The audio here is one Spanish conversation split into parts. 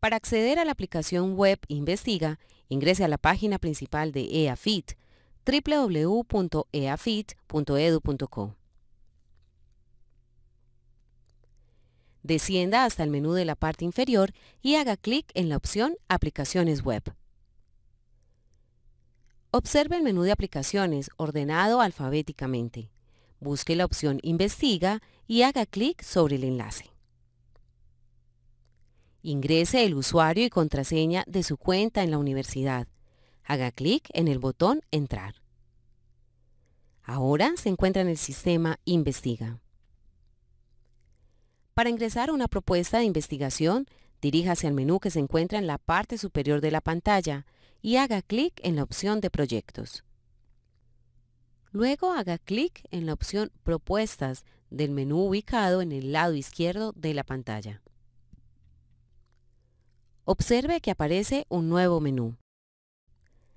Para acceder a la aplicación web Investiga, ingrese a la página principal de EAFIT, www.eafit.edu.co. Descienda hasta el menú de la parte inferior y haga clic en la opción Aplicaciones web. Observe el menú de aplicaciones ordenado alfabéticamente. Busque la opción Investiga y haga clic sobre el enlace. Ingrese el usuario y contraseña de su cuenta en la universidad. Haga clic en el botón Entrar. Ahora se encuentra en el sistema Investiga. Para ingresar una propuesta de investigación, diríjase al menú que se encuentra en la parte superior de la pantalla y haga clic en la opción de Proyectos. Luego haga clic en la opción Propuestas del menú ubicado en el lado izquierdo de la pantalla observe que aparece un nuevo menú.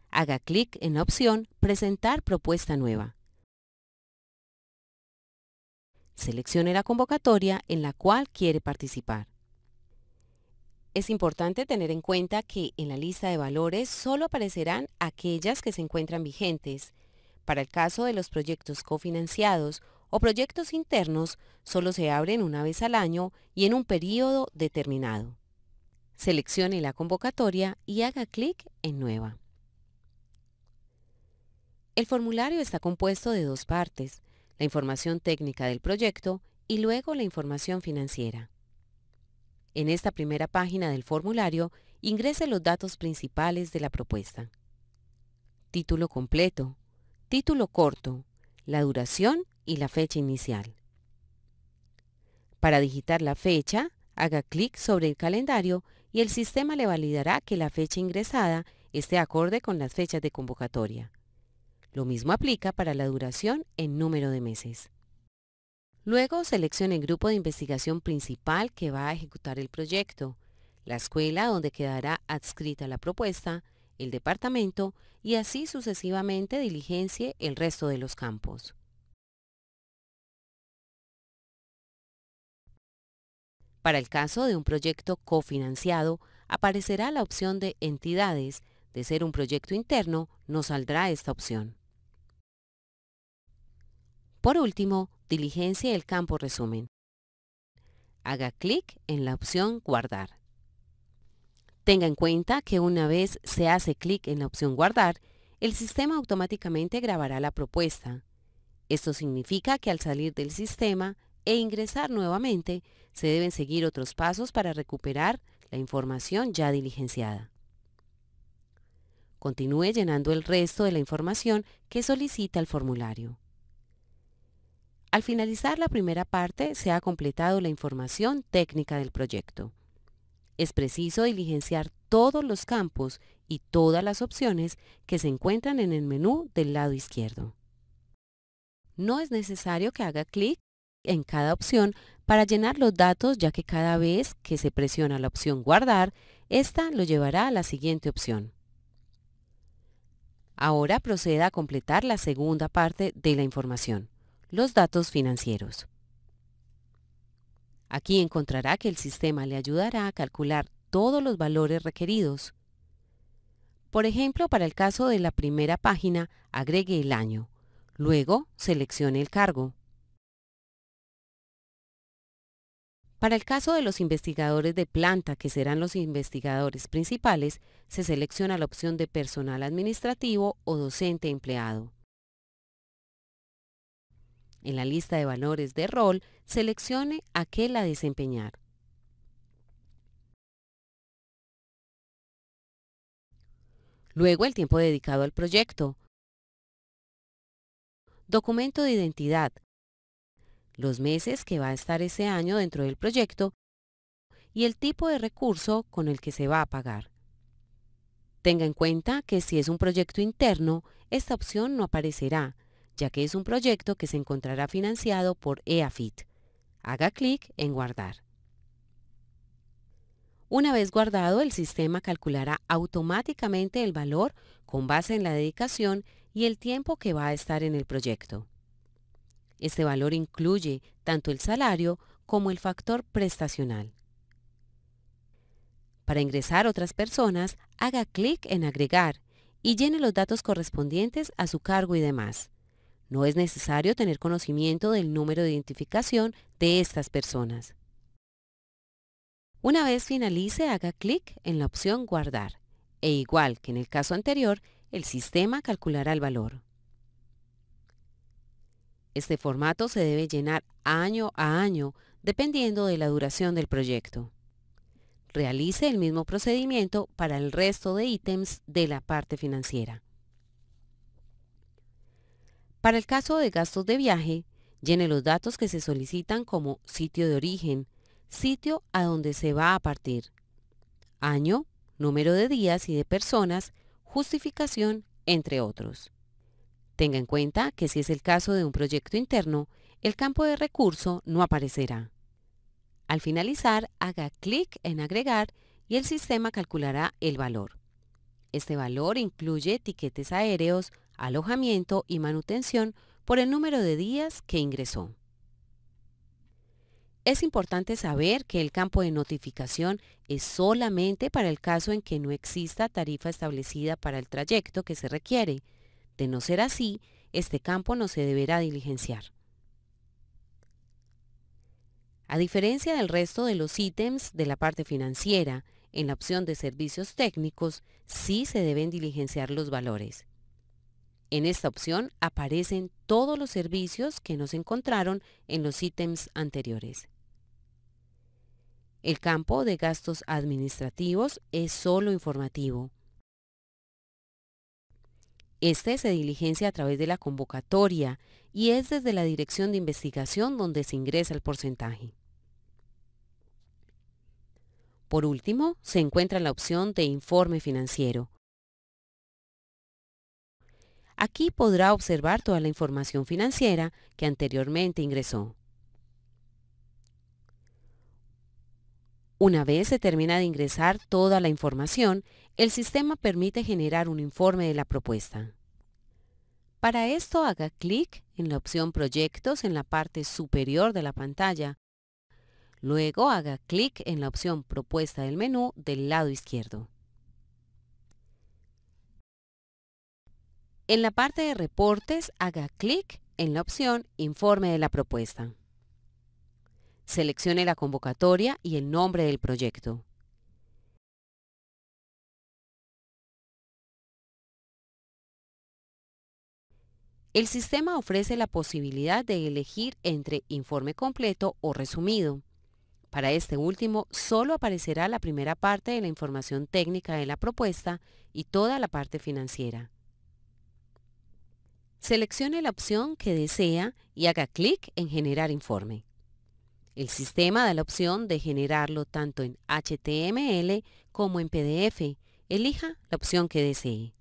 Haga clic en la opción Presentar propuesta nueva. Seleccione la convocatoria en la cual quiere participar. Es importante tener en cuenta que en la lista de valores solo aparecerán aquellas que se encuentran vigentes. Para el caso de los proyectos cofinanciados o proyectos internos, solo se abren una vez al año y en un periodo determinado. Seleccione la convocatoria y haga clic en Nueva. El formulario está compuesto de dos partes, la información técnica del proyecto y luego la información financiera. En esta primera página del formulario, ingrese los datos principales de la propuesta. Título completo, título corto, la duración y la fecha inicial. Para digitar la fecha, haga clic sobre el calendario y el sistema le validará que la fecha ingresada esté acorde con las fechas de convocatoria. Lo mismo aplica para la duración en número de meses. Luego seleccione el grupo de investigación principal que va a ejecutar el proyecto, la escuela donde quedará adscrita la propuesta, el departamento y así sucesivamente diligencie el resto de los campos. Para el caso de un proyecto cofinanciado, aparecerá la opción de entidades. De ser un proyecto interno, no saldrá esta opción. Por último, diligencia el campo resumen. Haga clic en la opción Guardar. Tenga en cuenta que una vez se hace clic en la opción Guardar, el sistema automáticamente grabará la propuesta. Esto significa que al salir del sistema, e ingresar nuevamente, se deben seguir otros pasos para recuperar la información ya diligenciada. Continúe llenando el resto de la información que solicita el formulario. Al finalizar la primera parte, se ha completado la información técnica del proyecto. Es preciso diligenciar todos los campos y todas las opciones que se encuentran en el menú del lado izquierdo. No es necesario que haga clic en cada opción para llenar los datos ya que cada vez que se presiona la opción guardar, esta lo llevará a la siguiente opción. Ahora proceda a completar la segunda parte de la información, los datos financieros. Aquí encontrará que el sistema le ayudará a calcular todos los valores requeridos. Por ejemplo, para el caso de la primera página, agregue el año. Luego, seleccione el cargo. Para el caso de los investigadores de planta, que serán los investigadores principales, se selecciona la opción de personal administrativo o docente empleado. En la lista de valores de rol, seleccione aquel a desempeñar. Luego el tiempo dedicado al proyecto. Documento de identidad, los meses que va a estar ese año dentro del proyecto y el tipo de recurso con el que se va a pagar. Tenga en cuenta que si es un proyecto interno, esta opción no aparecerá, ya que es un proyecto que se encontrará financiado por EAFIT. Haga clic en Guardar. Una vez guardado, el sistema calculará automáticamente el valor con base en la dedicación y el tiempo que va a estar en el proyecto. Este valor incluye tanto el salario como el factor prestacional. Para ingresar otras personas, haga clic en Agregar y llene los datos correspondientes a su cargo y demás. No es necesario tener conocimiento del número de identificación de estas personas. Una vez finalice, haga clic en la opción Guardar e igual que en el caso anterior, el sistema calculará el valor. Este formato se debe llenar año a año dependiendo de la duración del proyecto. Realice el mismo procedimiento para el resto de ítems de la parte financiera. Para el caso de gastos de viaje, llene los datos que se solicitan como sitio de origen, sitio a donde se va a partir, año, número de días y de personas, justificación, entre otros. Tenga en cuenta que si es el caso de un proyecto interno, el campo de recurso no aparecerá. Al finalizar, haga clic en Agregar y el sistema calculará el valor. Este valor incluye tiquetes aéreos, alojamiento y manutención por el número de días que ingresó. Es importante saber que el campo de notificación es solamente para el caso en que no exista tarifa establecida para el trayecto que se requiere, de no ser así, este campo no se deberá diligenciar. A diferencia del resto de los ítems de la parte financiera, en la opción de servicios técnicos sí se deben diligenciar los valores. En esta opción aparecen todos los servicios que nos encontraron en los ítems anteriores. El campo de gastos administrativos es solo informativo. Este se diligencia a través de la convocatoria y es desde la dirección de investigación donde se ingresa el porcentaje. Por último, se encuentra la opción de informe financiero. Aquí podrá observar toda la información financiera que anteriormente ingresó. Una vez se termina de ingresar toda la información, el sistema permite generar un informe de la propuesta. Para esto haga clic en la opción Proyectos en la parte superior de la pantalla. Luego haga clic en la opción Propuesta del menú del lado izquierdo. En la parte de Reportes haga clic en la opción Informe de la propuesta. Seleccione la convocatoria y el nombre del proyecto. El sistema ofrece la posibilidad de elegir entre informe completo o resumido. Para este último, solo aparecerá la primera parte de la información técnica de la propuesta y toda la parte financiera. Seleccione la opción que desea y haga clic en Generar informe. El sistema da la opción de generarlo tanto en HTML como en PDF. Elija la opción que desee.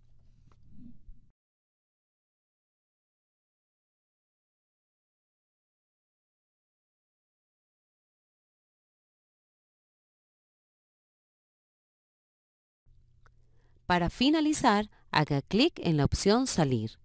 Para finalizar, haga clic en la opción Salir.